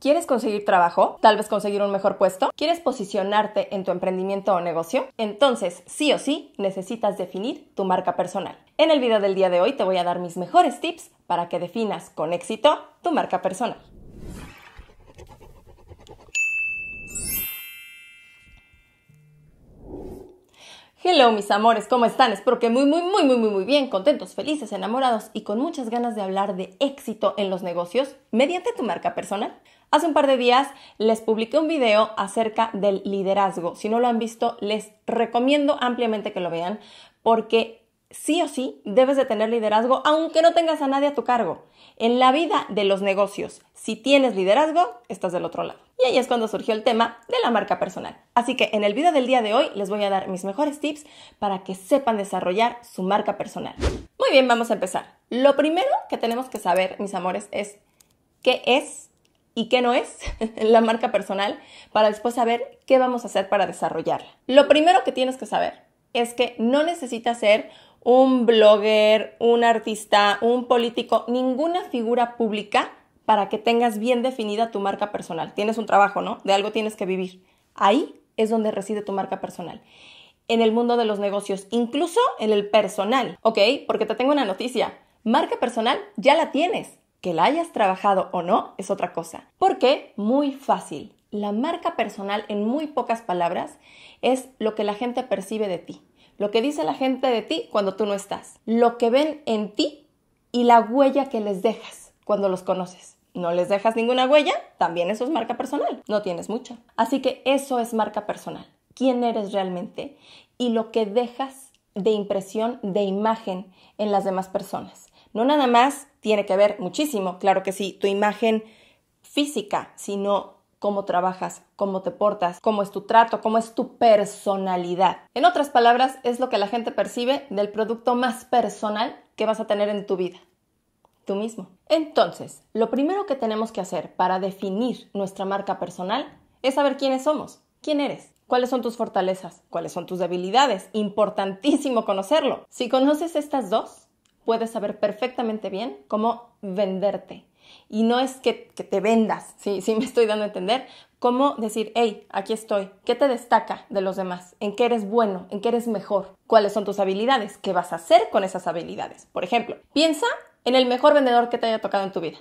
¿Quieres conseguir trabajo? ¿Tal vez conseguir un mejor puesto? ¿Quieres posicionarte en tu emprendimiento o negocio? Entonces, sí o sí, necesitas definir tu marca personal. En el video del día de hoy te voy a dar mis mejores tips para que definas con éxito tu marca personal. Hello mis amores, ¿cómo están? Espero que muy, muy, muy, muy, muy, muy bien, contentos, felices, enamorados y con muchas ganas de hablar de éxito en los negocios mediante tu marca personal. Hace un par de días les publiqué un video acerca del liderazgo. Si no lo han visto, les recomiendo ampliamente que lo vean porque sí o sí debes de tener liderazgo aunque no tengas a nadie a tu cargo. En la vida de los negocios, si tienes liderazgo, estás del otro lado. Y ahí es cuando surgió el tema de la marca personal. Así que en el video del día de hoy les voy a dar mis mejores tips para que sepan desarrollar su marca personal. Muy bien, vamos a empezar. Lo primero que tenemos que saber, mis amores, es qué es y qué no es la marca personal para después saber qué vamos a hacer para desarrollarla. Lo primero que tienes que saber es que no necesitas ser un blogger, un artista, un político, ninguna figura pública para que tengas bien definida tu marca personal. Tienes un trabajo, ¿no? De algo tienes que vivir. Ahí es donde reside tu marca personal. En el mundo de los negocios, incluso en el personal, ¿ok? Porque te tengo una noticia. Marca personal ya la tienes. Que la hayas trabajado o no es otra cosa. ¿Por qué? muy fácil. La marca personal, en muy pocas palabras, es lo que la gente percibe de ti lo que dice la gente de ti cuando tú no estás, lo que ven en ti y la huella que les dejas cuando los conoces. No les dejas ninguna huella, también eso es marca personal, no tienes mucha. Así que eso es marca personal, quién eres realmente y lo que dejas de impresión, de imagen en las demás personas. No nada más tiene que ver muchísimo, claro que sí, tu imagen física, sino cómo trabajas, cómo te portas, cómo es tu trato, cómo es tu personalidad. En otras palabras, es lo que la gente percibe del producto más personal que vas a tener en tu vida. Tú mismo. Entonces, lo primero que tenemos que hacer para definir nuestra marca personal es saber quiénes somos, quién eres. ¿Cuáles son tus fortalezas? ¿Cuáles son tus debilidades? Importantísimo conocerlo. Si conoces estas dos, puedes saber perfectamente bien cómo venderte, y no es que, te vendas, si me estoy dando a entender, cómo decir, hey, aquí estoy, ¿qué te destaca de los demás? ¿En qué eres bueno? ¿En qué eres mejor? ¿Cuáles son tus habilidades? ¿Qué vas a hacer con esas habilidades? Por ejemplo, piensa en el mejor vendedor que te haya tocado en tu vida.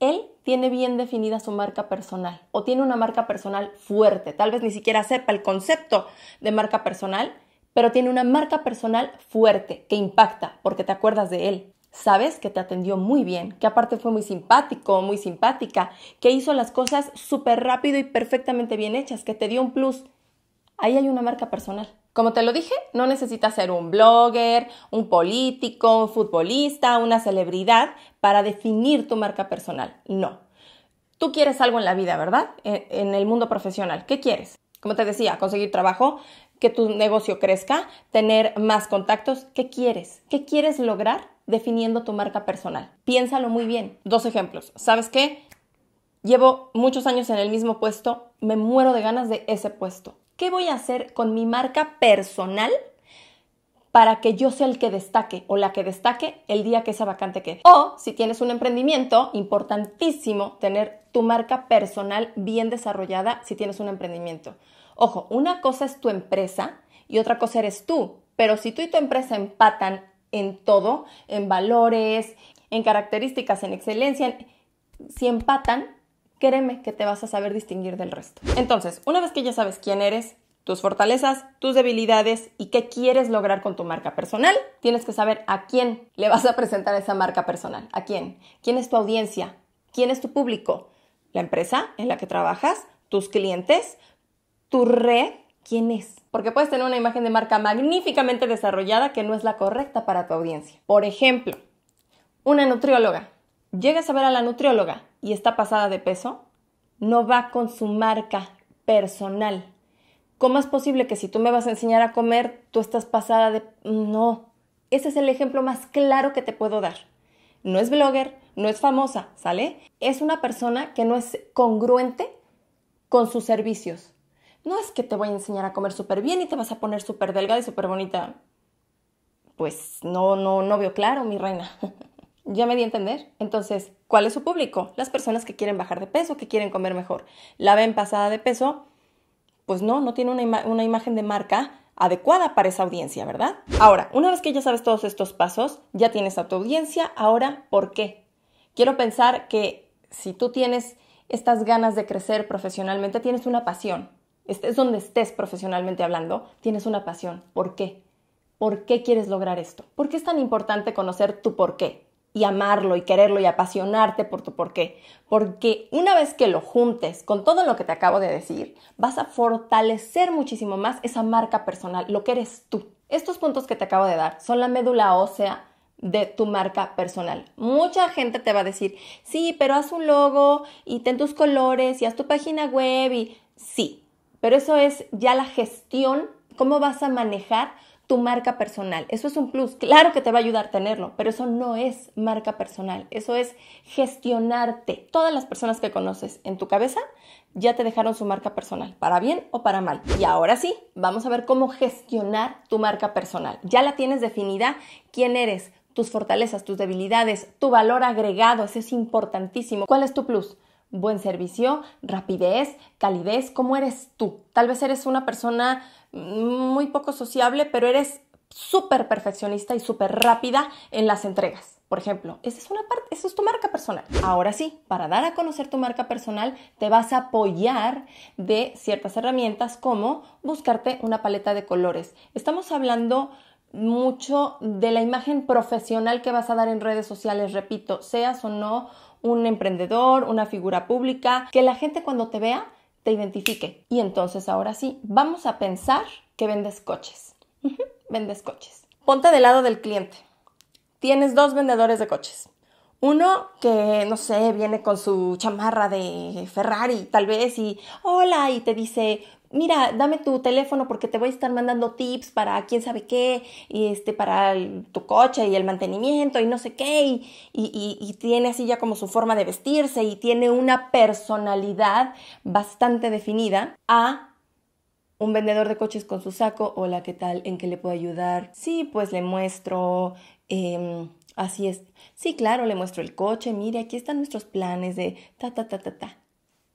Él tiene bien definida su marca personal o tiene una marca personal fuerte. Tal vez ni siquiera sepa el concepto de marca personal, pero tiene una marca personal fuerte que impacta porque te acuerdas de él, Sabes que te atendió muy bien, que aparte fue muy simpático, muy simpática, que hizo las cosas súper rápido y perfectamente bien hechas, que te dio un plus. Ahí hay una marca personal. Como te lo dije, no necesitas ser un blogger, un político, un futbolista, una celebridad para definir tu marca personal. No. Tú quieres algo en la vida, ¿verdad? En, el mundo profesional. ¿Qué quieres? Como te decía, conseguir trabajo, que tu negocio crezca, tener más contactos. ¿Qué quieres? ¿Qué quieres lograr definiendo tu marca personal. Piénsalo muy bien. Dos ejemplos. ¿Sabes qué? Llevo muchos años en el mismo puesto, me muero de ganas de ese puesto. ¿Qué voy a hacer con mi marca personal para que yo sea el que destaque o la que destaque el día que esa vacante quede? O si tienes un emprendimiento, importantísimo tener tu marca personal bien desarrollada si tienes un emprendimiento. Ojo, una cosa es tu empresa y otra cosa eres tú, pero si tú y tu empresa empatan en todo, en valores, en características, en excelencia, si empatan, créeme que te vas a saber distinguir del resto. Entonces, una vez que ya sabes quién eres, tus fortalezas, tus debilidades y qué quieres lograr con tu marca personal, tienes que saber a quién le vas a presentar esa marca personal. ¿A quién? ¿Quién es tu audiencia? ¿Quién es tu público? ¿La empresa en la que trabajas? ¿Tus clientes? ¿Tu red? quién es. Porque puedes tener una imagen de marca magníficamente desarrollada que no es la correcta para tu audiencia. Por ejemplo, una nutrióloga. Llegas a ver a la nutrióloga y está pasada de peso, no va con su marca personal. ¿Cómo es posible que si tú me vas a enseñar a comer, tú estás pasada de... No, ese es el ejemplo más claro que te puedo dar. No es blogger, no es famosa, ¿sale? Es una persona que no es congruente con sus servicios, no es que te voy a enseñar a comer súper bien y te vas a poner súper delgada y súper bonita. Pues no, no, no veo claro, mi reina. ya me di a entender. Entonces, ¿cuál es su público? Las personas que quieren bajar de peso, que quieren comer mejor. La ven pasada de peso, pues no, no tiene una, una imagen de marca adecuada para esa audiencia, ¿verdad? Ahora, una vez que ya sabes todos estos pasos, ya tienes a tu audiencia, ahora, ¿por qué? Quiero pensar que si tú tienes estas ganas de crecer profesionalmente, tienes una pasión, este, es donde estés profesionalmente hablando, tienes una pasión. ¿Por qué? ¿Por qué quieres lograr esto? ¿Por qué es tan importante conocer tu por qué? Y amarlo y quererlo y apasionarte por tu por qué. Porque una vez que lo juntes con todo lo que te acabo de decir, vas a fortalecer muchísimo más esa marca personal, lo que eres tú. Estos puntos que te acabo de dar son la médula ósea de tu marca personal. Mucha gente te va a decir, sí, pero haz un logo y ten tus colores y haz tu página web y sí, pero eso es ya la gestión, cómo vas a manejar tu marca personal. Eso es un plus, claro que te va a ayudar tenerlo, pero eso no es marca personal, eso es gestionarte. Todas las personas que conoces en tu cabeza ya te dejaron su marca personal, para bien o para mal. Y ahora sí, vamos a ver cómo gestionar tu marca personal. Ya la tienes definida, quién eres, tus fortalezas, tus debilidades, tu valor agregado, eso es importantísimo. ¿Cuál es tu plus? buen servicio, rapidez, calidez, cómo eres tú. Tal vez eres una persona mm, muy poco sociable, pero eres súper perfeccionista y súper rápida en las entregas. Por ejemplo, esa es una parte, eso es tu marca personal. Ahora sí, para dar a conocer tu marca personal, te vas a apoyar de ciertas herramientas como buscarte una paleta de colores. Estamos hablando mucho de la imagen profesional que vas a dar en redes sociales, repito, seas o no un emprendedor, una figura pública, que la gente cuando te vea te identifique. Y entonces ahora sí, vamos a pensar que vendes coches. vendes coches. Ponte del lado del cliente. Tienes dos vendedores de coches. Uno que, no sé, viene con su chamarra de Ferrari, tal vez, y hola, y te dice, mira, dame tu teléfono porque te voy a estar mandando tips para quién sabe qué, y este, para tu coche y el mantenimiento y no sé qué, y, tiene así ya como su forma de vestirse y tiene una personalidad bastante definida a un vendedor de coches con su saco, hola, ¿qué tal? ¿En qué le puedo ayudar? Sí, pues le muestro... Em, Así es. Sí, claro, le muestro el coche, mire, aquí están nuestros planes de ta, ta, ta, ta, ta.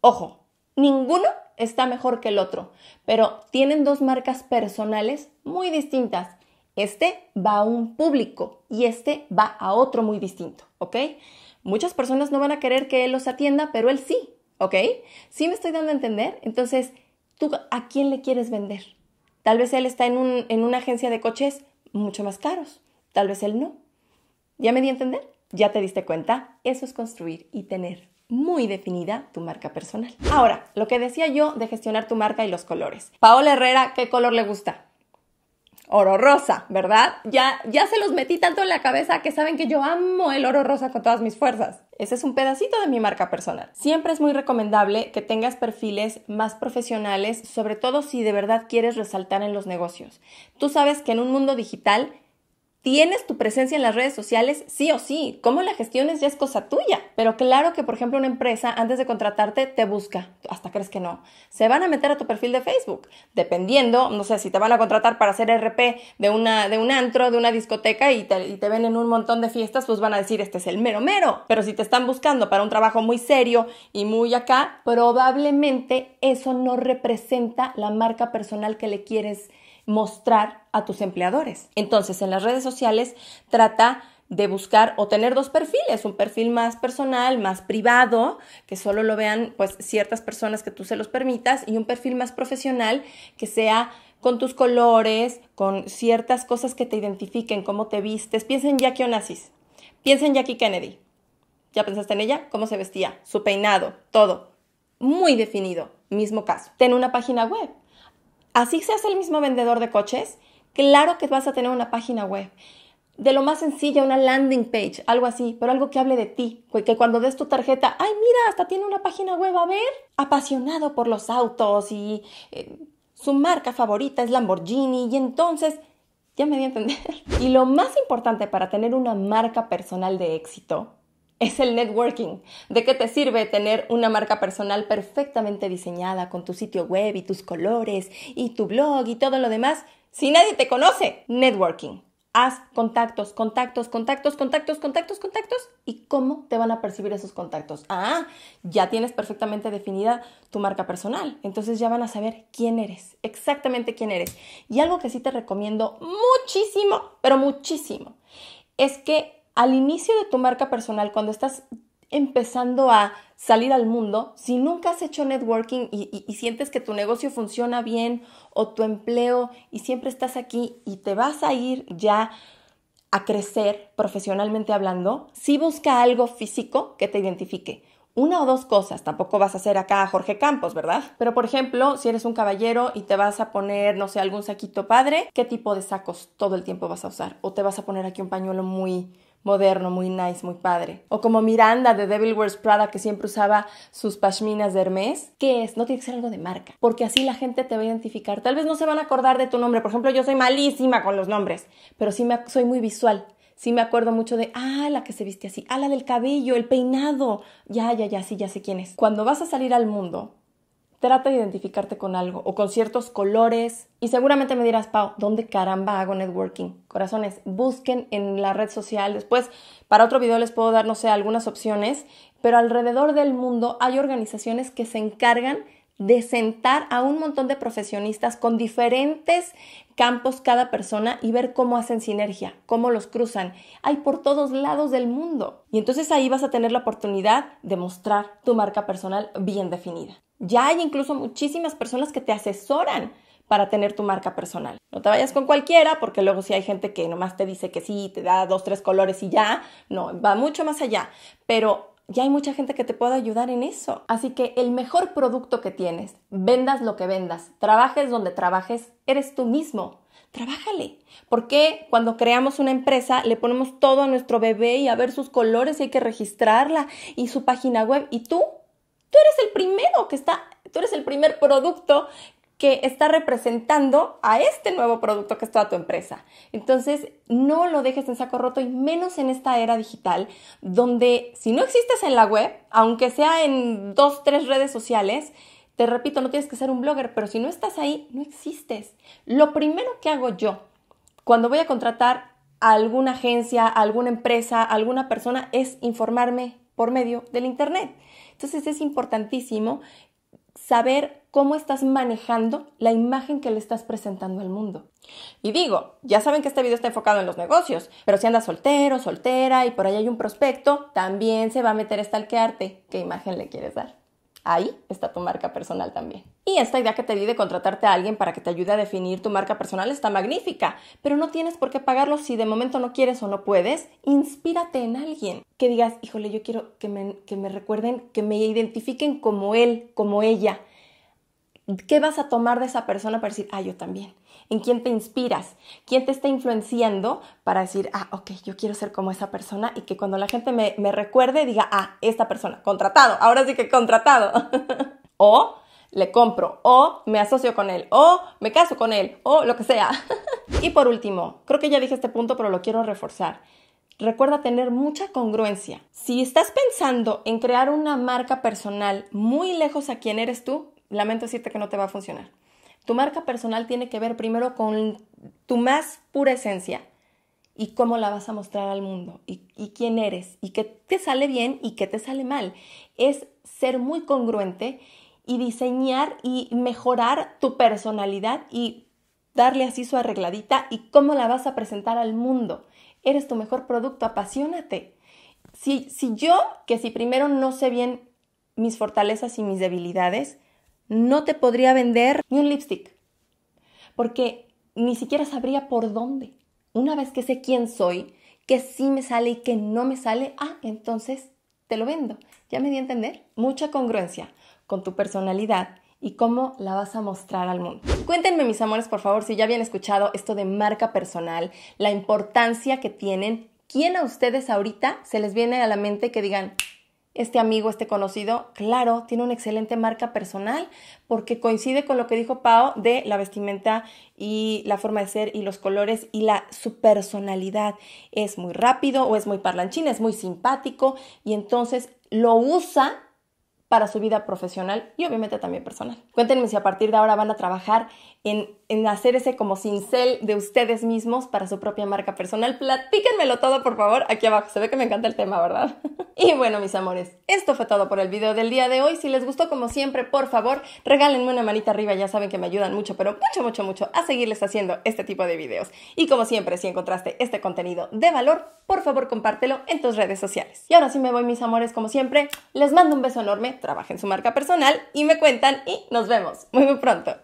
Ojo, ninguno está mejor que el otro, pero tienen dos marcas personales muy distintas. Este va a un público y este va a otro muy distinto, ¿ok? Muchas personas no van a querer que él los atienda, pero él sí, ¿ok? ¿Sí me estoy dando a entender? Entonces, ¿tú a quién le quieres vender? Tal vez él está en, un, en una agencia de coches mucho más caros, tal vez él no. ¿Ya me di a entender? ¿Ya te diste cuenta? Eso es construir y tener muy definida tu marca personal. Ahora, lo que decía yo de gestionar tu marca y los colores. Paola Herrera, ¿qué color le gusta? Oro rosa, ¿verdad? Ya, ya se los metí tanto en la cabeza que saben que yo amo el oro rosa con todas mis fuerzas. Ese es un pedacito de mi marca personal. Siempre es muy recomendable que tengas perfiles más profesionales, sobre todo si de verdad quieres resaltar en los negocios. Tú sabes que en un mundo digital tienes tu presencia en las redes sociales, sí o sí. Cómo la gestiones ya es cosa tuya. Pero claro que, por ejemplo, una empresa antes de contratarte te busca. Hasta crees que no. Se van a meter a tu perfil de Facebook. Dependiendo, no sé, si te van a contratar para hacer RP de, una, de un antro, de una discoteca y y te ven en un montón de fiestas, pues van a decir, este es el mero mero. Pero si te están buscando para un trabajo muy serio y muy acá, probablemente eso no representa la marca personal que le quieres mostrar a tus empleadores. Entonces, en las redes sociales trata de buscar o tener dos perfiles, un perfil más personal, más privado, que solo lo vean pues ciertas personas que tú se los permitas y un perfil más profesional que sea con tus colores, con ciertas cosas que te identifiquen, cómo te vistes. Piensa en Jackie Onassis, piensa en Jackie Kennedy. ¿Ya pensaste en ella? ¿Cómo se vestía? Su peinado, todo. Muy definido, mismo caso. Ten una página web así seas el mismo vendedor de coches, claro que vas a tener una página web. De lo más sencilla, una landing page, algo así, pero algo que hable de ti, que cuando des tu tarjeta, ay, mira, hasta tiene una página web, a ver, apasionado por los autos y eh, su marca favorita es Lamborghini y entonces, ya me di a entender. Y lo más importante para tener una marca personal de éxito es el networking. ¿De qué te sirve tener una marca personal perfectamente diseñada con tu sitio web y tus colores y tu blog y todo lo demás si nadie te conoce? Networking. Haz contactos, contactos, contactos, contactos, contactos, contactos. ¿Y cómo te van a percibir esos contactos? Ah, ya tienes perfectamente definida tu marca personal. Entonces ya van a saber quién eres, exactamente quién eres. Y algo que sí te recomiendo muchísimo, pero muchísimo, es que al inicio de tu marca personal, cuando estás empezando a salir al mundo, si nunca has hecho networking y, sientes que tu negocio funciona bien o tu empleo y siempre estás aquí y te vas a ir ya a crecer profesionalmente hablando, sí busca algo físico que te identifique. Una o dos cosas, tampoco vas a hacer acá Jorge Campos, ¿verdad? Pero por ejemplo, si eres un caballero y te vas a poner, no sé, algún saquito padre, ¿qué tipo de sacos todo el tiempo vas a usar? ¿O te vas a poner aquí un pañuelo muy, moderno, muy nice, muy padre. O como Miranda de Devil Wears Prada que siempre usaba sus pashminas de Hermes. ¿Qué es? No tiene que ser algo de marca, porque así la gente te va a identificar. Tal vez no se van a acordar de tu nombre. Por ejemplo, yo soy malísima con los nombres, pero sí me, soy muy visual. Sí me acuerdo mucho de, ah, la que se viste así, ah, la del cabello, el peinado. Ya, ya, ya, sí, ya sé quién es. Cuando vas a salir al mundo, Trata de identificarte con algo o con ciertos colores. Y seguramente me dirás, Pau, ¿dónde caramba hago networking? Corazones, busquen en la red social. Después, para otro video les puedo dar, no sé, algunas opciones. Pero alrededor del mundo hay organizaciones que se encargan de sentar a un montón de profesionistas con diferentes campos cada persona y ver cómo hacen sinergia, cómo los cruzan. Hay por todos lados del mundo. Y entonces ahí vas a tener la oportunidad de mostrar tu marca personal bien definida. Ya hay incluso muchísimas personas que te asesoran para tener tu marca personal. No te vayas con cualquiera porque luego si sí hay gente que nomás te dice que sí, te da dos, tres colores y ya. No, va mucho más allá. Pero ya hay mucha gente que te puede ayudar en eso. Así que el mejor producto que tienes, vendas lo que vendas, trabajes donde trabajes, eres tú mismo. Trabájale. Porque cuando creamos una empresa le ponemos todo a nuestro bebé y a ver sus colores y hay que registrarla y su página web y tú tú eres el primero que está, tú eres el primer producto que está representando a este nuevo producto que es toda tu empresa. Entonces, no lo dejes en saco roto y menos en esta era digital, donde si no existes en la web, aunque sea en dos, tres redes sociales, te repito, no tienes que ser un blogger, pero si no estás ahí, no existes. Lo primero que hago yo cuando voy a contratar a alguna agencia, a alguna empresa, a alguna persona, es informarme por medio del Internet. Entonces es importantísimo saber cómo estás manejando la imagen que le estás presentando al mundo. Y digo, ya saben que este video está enfocado en los negocios, pero si andas soltero, soltera y por ahí hay un prospecto, también se va a meter a stalkearte qué imagen le quieres dar. Ahí está tu marca personal también. Y esta idea que te di de contratarte a alguien para que te ayude a definir tu marca personal está magnífica, pero no tienes por qué pagarlo si de momento no quieres o no puedes. Inspírate en alguien que digas, híjole, yo quiero que me, que me recuerden, que me identifiquen como él, como ella ¿Qué vas a tomar de esa persona para decir, ah, yo también? ¿En quién te inspiras? ¿Quién te está influenciando para decir, ah, ok, yo quiero ser como esa persona y que cuando la gente me, recuerde diga, ah, esta persona, contratado, ahora sí que contratado. o le compro, o me asocio con él, o me caso con él, o lo que sea. y por último, creo que ya dije este punto, pero lo quiero reforzar. Recuerda tener mucha congruencia. Si estás pensando en crear una marca personal muy lejos a quien eres tú, lamento decirte que no te va a funcionar. Tu marca personal tiene que ver primero con tu más pura esencia y cómo la vas a mostrar al mundo y, quién eres y qué te sale bien y qué te sale mal. Es ser muy congruente y diseñar y mejorar tu personalidad y darle así su arregladita y cómo la vas a presentar al mundo. Eres tu mejor producto, apasionate. Si, si yo, que si primero no sé bien mis fortalezas y mis debilidades, no te podría vender ni un lipstick, porque ni siquiera sabría por dónde. Una vez que sé quién soy, que sí me sale y que no me sale, ah, entonces te lo vendo. ¿Ya me di a entender? Mucha congruencia con tu personalidad y cómo la vas a mostrar al mundo. Cuéntenme, mis amores, por favor, si ya habían escuchado esto de marca personal, la importancia que tienen. ¿Quién a ustedes ahorita se les viene a la mente que digan, este amigo, este conocido, claro, tiene una excelente marca personal porque coincide con lo que dijo Pau de la vestimenta y la forma de ser y los colores y la su personalidad. Es muy rápido o es muy parlanchín, es muy simpático y entonces lo usa para su vida profesional y obviamente también personal. Cuéntenme si a partir de ahora van a trabajar en, hacer ese como cincel de ustedes mismos para su propia marca personal. Platíquenmelo todo, por favor, aquí abajo. Se ve que me encanta el tema, ¿verdad? y bueno, mis amores, esto fue todo por el video del día de hoy. Si les gustó, como siempre, por favor, regálenme una manita arriba. Ya saben que me ayudan mucho, pero mucho, mucho, mucho a seguirles haciendo este tipo de videos. Y como siempre, si encontraste este contenido de valor, por favor, compártelo en tus redes sociales. Y ahora sí me voy, mis amores, como siempre. Les mando un beso enorme, trabajen su marca personal y me cuentan y nos vemos muy, muy pronto.